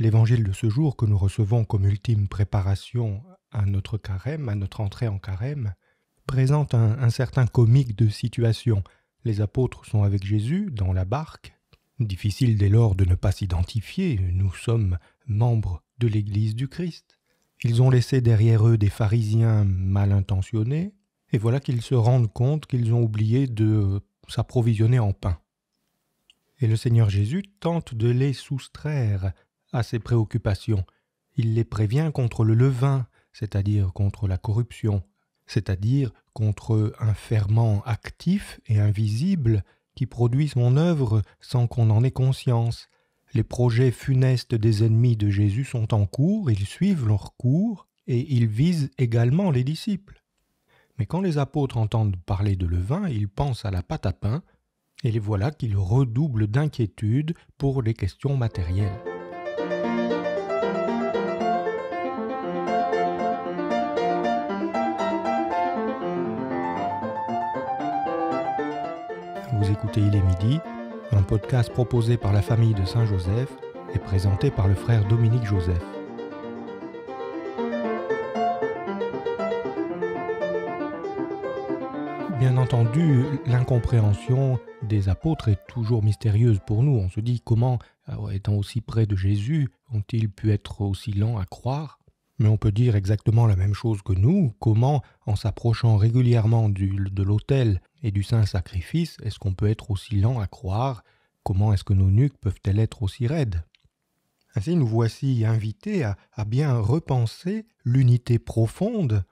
L'évangile de ce jour que nous recevons comme ultime préparation à notre carême, à notre entrée en carême, présente un, certain comique de situation. Les apôtres sont avec Jésus dans la barque. Difficile dès lors de ne pas s'identifier, nous sommes membres de l'Église du Christ. Ils ont laissé derrière eux des pharisiens mal intentionnés, et voilà qu'ils se rendent compte qu'ils ont oublié de s'approvisionner en pain. Et le Seigneur Jésus tente de les soustraire à ses préoccupations. Il les prévient contre le levain, c'est-à-dire contre la corruption, c'est-à-dire contre un ferment actif et invisible qui produit son œuvre sans qu'on en ait conscience. Les projets funestes des ennemis de Jésus sont en cours, ils suivent leur cours, et ils visent également les disciples. Mais quand les apôtres entendent parler de levain, ils pensent à la pâte à pain, et les voilà qu'ils redoublent d'inquiétude pour les questions matérielles. Vous écoutez Il est midi, un podcast proposé par la famille de Saint-Joseph et présenté par le frère Dominique Joseph. Bien entendu, l'incompréhension des apôtres est toujours mystérieuse pour nous. On se dit comment ah étant aussi près de Jésus, ont-ils pu être aussi lents à croire mais on peut dire exactement la même chose que nous, comment, en s'approchant régulièrement de l'autel et du saint sacrifice, est-ce qu'on peut être aussi lent à croire Comment est-ce que nos nuques peuvent-elles être aussi raides Ainsi, nous voici invités à bien repenser l'unité profonde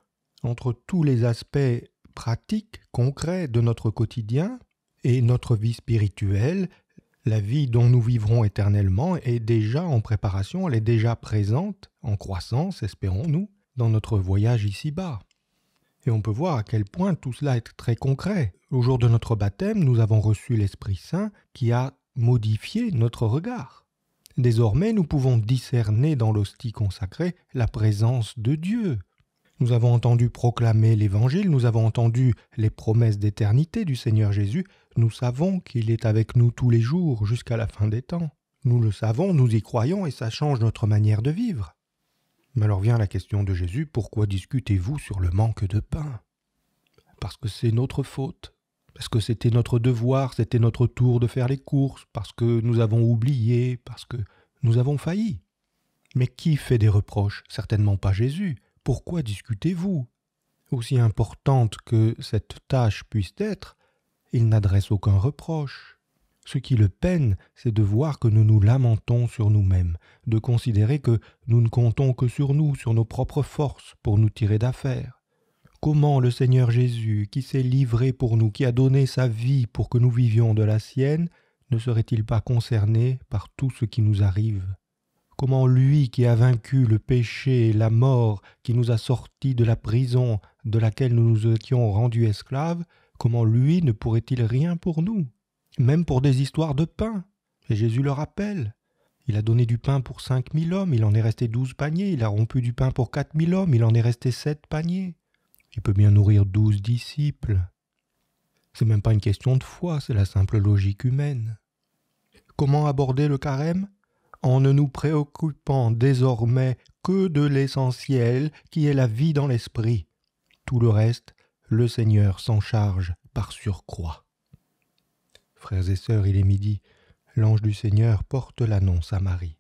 entre tous les aspects pratiques, concrets de notre quotidien et notre vie spirituelle la vie dont nous vivrons éternellement est déjà en préparation, elle est déjà présente, en croissance, espérons-nous, dans notre voyage ici-bas. Et on peut voir à quel point tout cela est très concret. Au jour de notre baptême, nous avons reçu l'Esprit Saint qui a modifié notre regard. Désormais, nous pouvons discerner dans l'hostie consacrée la présence de Dieu, nous avons entendu proclamer l'Évangile, nous avons entendu les promesses d'éternité du Seigneur Jésus, nous savons qu'il est avec nous tous les jours jusqu'à la fin des temps. Nous le savons, nous y croyons et ça change notre manière de vivre. Mais alors vient la question de Jésus, pourquoi discutez-vous sur le manque de pain Parce que c'est notre faute, parce que c'était notre devoir, c'était notre tour de faire les courses, parce que nous avons oublié, parce que nous avons failli. Mais qui fait des reproches Certainement pas Jésus pourquoi discutez-vous Aussi importante que cette tâche puisse être, il n'adresse aucun reproche. Ce qui le peine, c'est de voir que nous nous lamentons sur nous-mêmes, de considérer que nous ne comptons que sur nous, sur nos propres forces, pour nous tirer d'affaire. Comment le Seigneur Jésus, qui s'est livré pour nous, qui a donné sa vie pour que nous vivions de la sienne, ne serait-il pas concerné par tout ce qui nous arrive comment lui qui a vaincu le péché et la mort, qui nous a sortis de la prison de laquelle nous nous étions rendus esclaves, comment lui ne pourrait-il rien pour nous, même pour des histoires de pain Et Jésus le rappelle. Il a donné du pain pour cinq mille hommes, il en est resté douze paniers, il a rompu du pain pour quatre mille hommes, il en est resté sept paniers. Il peut bien nourrir douze disciples. C'est même pas une question de foi, c'est la simple logique humaine. Comment aborder le carême en ne nous préoccupant désormais que de l'essentiel qui est la vie dans l'esprit. Tout le reste, le Seigneur s'en charge par surcroît. Frères et sœurs, il est midi. L'ange du Seigneur porte l'annonce à Marie.